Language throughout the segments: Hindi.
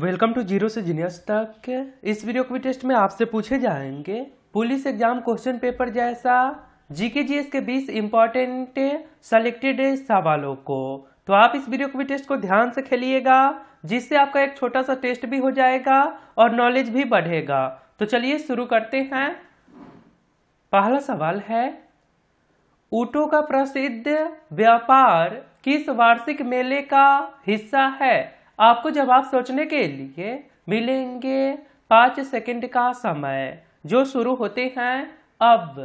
वेलकम टू जीरो से जीनियस तक इस वीडियो के टेस्ट में आपसे पूछे जाएंगे पुलिस एग्जाम क्वेश्चन पेपर जैसा जीके जीएस के 20 इम्पोर्टेंट सेलेक्टेड सवालों को तो आप इस वीडियो के टेस्ट को ध्यान से खेलिएगा जिससे आपका एक छोटा सा टेस्ट भी हो जाएगा और नॉलेज भी बढ़ेगा तो चलिए शुरू करते हैं पहला सवाल है ऊटो का प्रसिद्ध व्यापार किस वार्षिक मेले का हिस्सा है आपको जवाब सोचने के लिए मिलेंगे पाँच सेकंड का समय जो शुरू होते हैं अब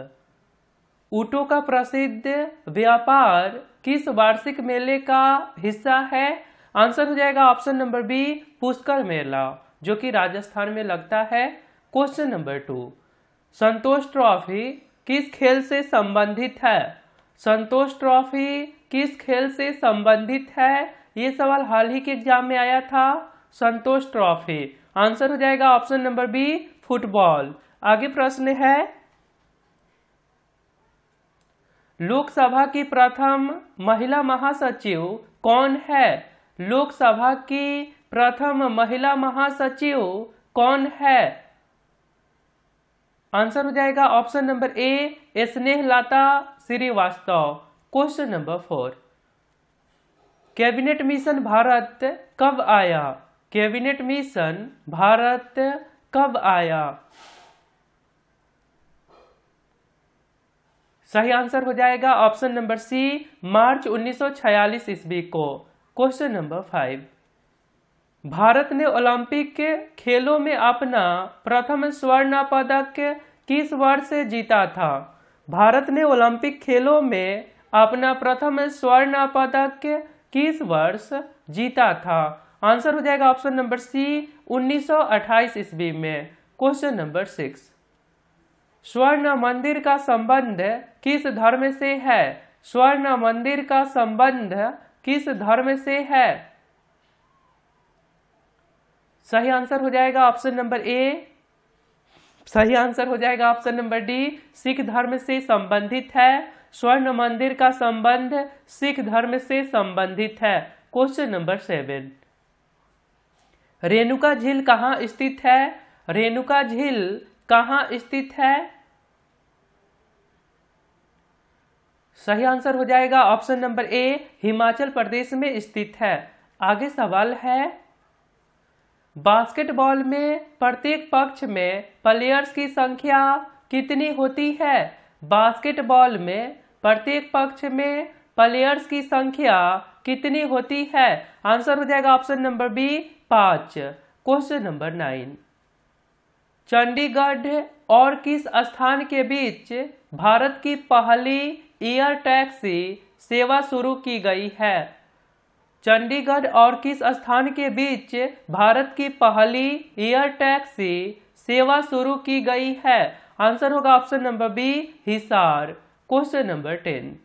ऊटो का प्रसिद्ध व्यापार किस वार्षिक मेले का हिस्सा है आंसर हो जाएगा option number B Pushkar Mela जो कि राजस्थान में लगता है question number two Santosh trophy किस खेल से संबंधित है संतोष ट्रॉफी किस खेल से संबंधित है ये सवाल हाल ही के एग्जाम में आया था संतोष ट्रॉफी आंसर हो जाएगा ऑप्शन नंबर बी फुटबॉल आगे प्रश्न है लोकसभा की प्रथम महिला महासचिव कौन है लोकसभा की प्रथम महिला महासचिव कौन है आंसर हो जाएगा option number A Lata Srivastava question number four cabinet mission Bharat कब आया कैबिनेट मिशन भारत कब आया सही आंसर हो जाएगा ऑप्शन नंबर सी मार्च 1946 ईस्वी को क्वेश्चन नंबर फाइव भारत ने ओलंपिक खेलों में अपना प्रथम स्वर्ण पदक किस वर्ष जीता था भारत ने ओलंपिक खेलों में अपना प्रथम स्वर्ण पदक किस वर्ष जीता था आंसर हो जाएगा ऑप्शन नंबर सी 1928 ईस्वी में क्वेश्चन नंबर सिक्स स्वर्ण मंदिर का संबंध किस धर्म से है स्वर्ण मंदिर का संबंध किस धर्म से है सही आंसर हो जाएगा ऑप्शन नंबर ए सही आंसर हो जाएगा ऑप्शन नंबर डी सिख धर्म से संबंधित है स्वर्ण मंदिर का संबंध सिख धर्म से संबंधित है क्वेश्चन नंबर सेवन रेणुका झील कहाँ स्थित है रेणुका झील कहाँ स्थित है सही आंसर हो जाएगा option number A Himachal Pradesh में स्थित है आगे सवाल है बास्केटबॉल में प्रत्येक पक्ष में प्लेयर्स की संख्या कितनी होती है बास्केटबॉल में प्रत्येक पक्ष में प्लेयर्स की संख्या कितनी होती है आंसर हो जाएगा ऑप्शन नंबर बी पाँच क्वेश्चन नंबर नाइन चंडीगढ़ और किस स्थान के बीच भारत की पहली एयर टैक्सी सेवा शुरू की गई है चंडीगढ़ और किस स्थान के बीच भारत की पहली एयर टैक्सी सेवा शुरू की गई है आंसर होगा option number B Hisar question number ten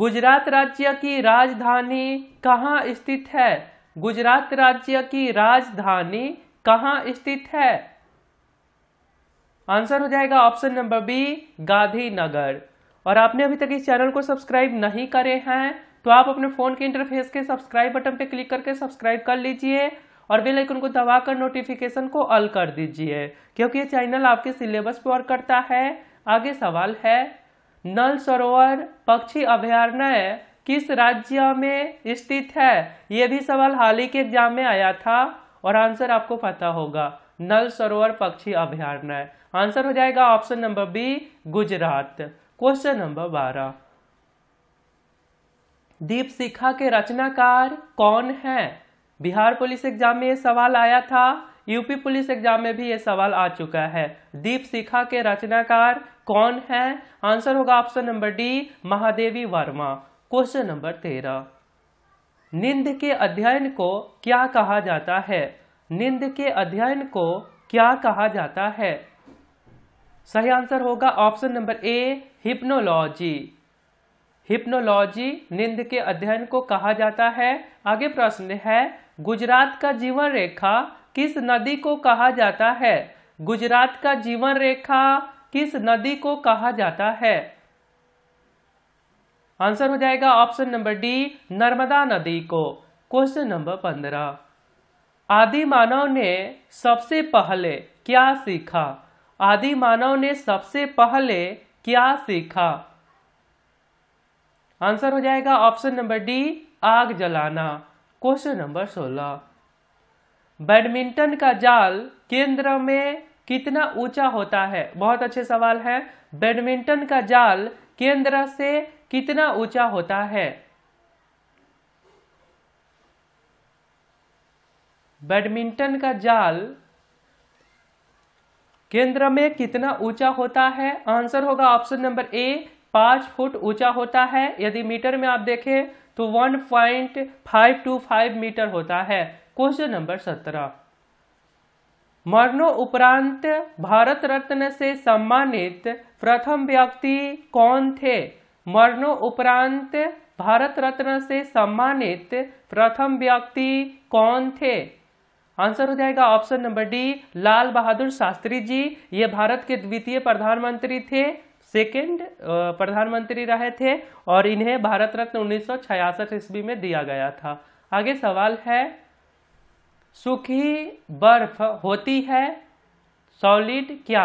Gujarat राज्य की राजधानी कहाँ स्थित है गुजरात राज्य की राजधानी कहाँ स्थित है आंसर हो जाएगा ऑप्शन नंबर बी गांधीनगर और आपने अभी तक इस चैनल को सब्सक्राइब नहीं करे हैं तो आप अपने फोन के इंटरफेस के सब्सक्राइब बटन पर क्लिक करके सब्सक्राइब कर लीजिए और बेल आइकन को दबाकर नोटिफिकेशन को ऑल कर दीजिए क्योंकि ये चैनल आपके सिलेबस पर वर्क करता है आगे सवाल है नल सरोवर पक्षी अभ्यारण्य किस राज्य में स्थित है ये भी सवाल हाल ही के एग्जाम में आया था और आंसर आपको पता होगा नल सरोवर पक्षी अभ्यारण्य आंसर हो जाएगा option number B Gujarat question number बारह दीप शिखा के रचनाकार कौन है बिहार पुलिस एग्जाम में ये सवाल आया था यूपी पुलिस एग्जाम में भी ये सवाल आ चुका है दीप शिखा के रचनाकार कौन है आंसर होगा option number D Mahadevi Varma question number तेरह निंद के अध्ययन को क्या कहा जाता है निंद के अध्ययन को क्या कहा जाता है सही आंसर होगा ऑप्शन नंबर ए हिप्नोलॉजी हिप्नोलॉजी निंद के अध्ययन को कहा जाता है आगे प्रश्न है गुजरात का जीवन रेखा किस नदी को कहा जाता है गुजरात का जीवन रेखा किस नदी को कहा जाता है आंसर हो जाएगा ऑप्शन नंबर डी नर्मदा नदी को क्वेश्चन नंबर पंद्रह आदि मानव ने सबसे पहले क्या सीखा आदि मानव ने सबसे पहले क्या सीखा आंसर हो जाएगा ऑप्शन नंबर डी आग जलाना क्वेश्चन नंबर सोलह बैडमिंटन का जाल केंद्र में कितना ऊंचा होता है बहुत अच्छे सवाल है बैडमिंटन का जाल केंद्र से कितना ऊंचा होता है बैडमिंटन का जाल केंद्र में कितना ऊंचा होता है आंसर होगा ऑप्शन नंबर ए पाँच फुट ऊंचा होता है यदि मीटर में आप देखें तो one point five two five metre होता है क्वेश्चन नंबर सत्रह मरणो उपरांत भारत रत्न से सम्मानित प्रथम व्यक्ति कौन थे मरणो उपरांत भारत रत्न से सम्मानित प्रथम व्यक्ति कौन थे आंसर हो जाएगा option number D Lal Bahadur Shastri ji ये भारत के द्वितीय प्रधानमंत्री थे सेकेंड प्रधानमंत्री रहे थे और इन्हें भारत रत्न उन्नीस ईस्वी में दिया गया था आगे सवाल है सूखी बर्फ होती है सॉलिड क्या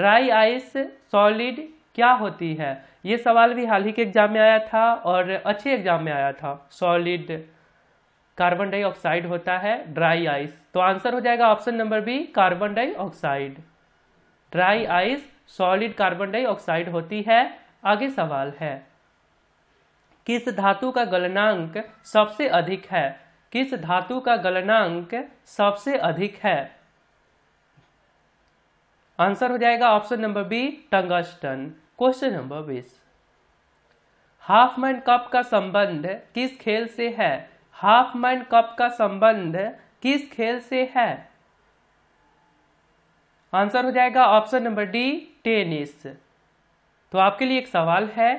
ड्राई आइस सॉलिड क्या होती है ये सवाल भी हाल ही के एग्जाम में आया था और अच्छे एग्जाम में आया था सॉलिड कार्बन डाइऑक्साइड होता है ड्राई आइस तो आंसर हो जाएगा option number B carbon dioxide dry ice solid carbon dioxide होती है आगे सवाल है किस धातु का गलनांक सबसे अधिक है किस धातु का गलनांक सबसे अधिक है आंसर हो जाएगा option number B tungsten question number बीस हाफ मैन कप का संबंध किस खेल से है हाफ मैन कप का संबंध किस खेल से है आंसर हो जाएगा ऑप्शन नंबर डी टेनिस तो आपके लिए एक सवाल है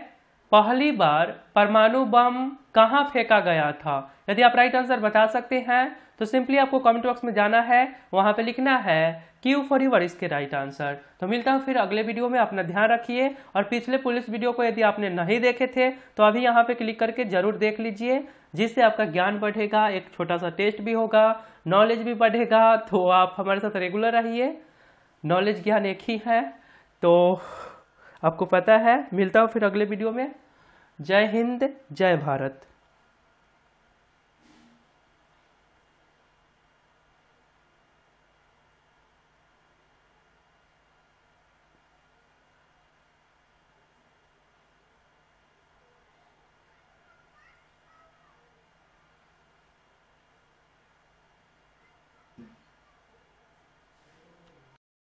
पहली बार परमाणु बम कहाँ फेंका गया था यदि आप राइट आंसर बता सकते हैं तो सिंपली आपको कमेंट बॉक्स में जाना है वहाँ पे लिखना है क्यू फॉर यूवर इसके राइट आंसर तो मिलता हूँ फिर अगले वीडियो में अपना ध्यान रखिए और पिछले पुलिस वीडियो को यदि आपने नहीं देखे थे तो अभी यहाँ पे क्लिक करके जरूर देख लीजिए जिससे आपका ज्ञान बढ़ेगा एक छोटा सा टेस्ट भी होगा नॉलेज भी बढ़ेगा तो आप हमारे साथ रेगुलर रहिए नॉलेज ज्ञान एक ही है तो आपको पता है मिलता हूँ फिर अगले वीडियो में जय हिंद जय भारत